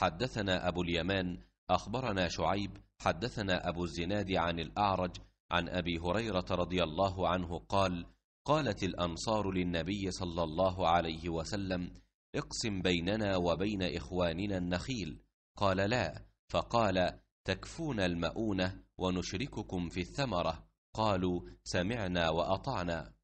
حدثنا أبو اليمان أخبرنا شعيب حدثنا أبو الزناد عن الأعرج عن أبي هريرة رضي الله عنه قال قالت الأنصار للنبي صلى الله عليه وسلم اقسم بيننا وبين إخواننا النخيل قال لا فقال تكفون المؤونة ونشرككم في الثمرة قالوا سمعنا وأطعنا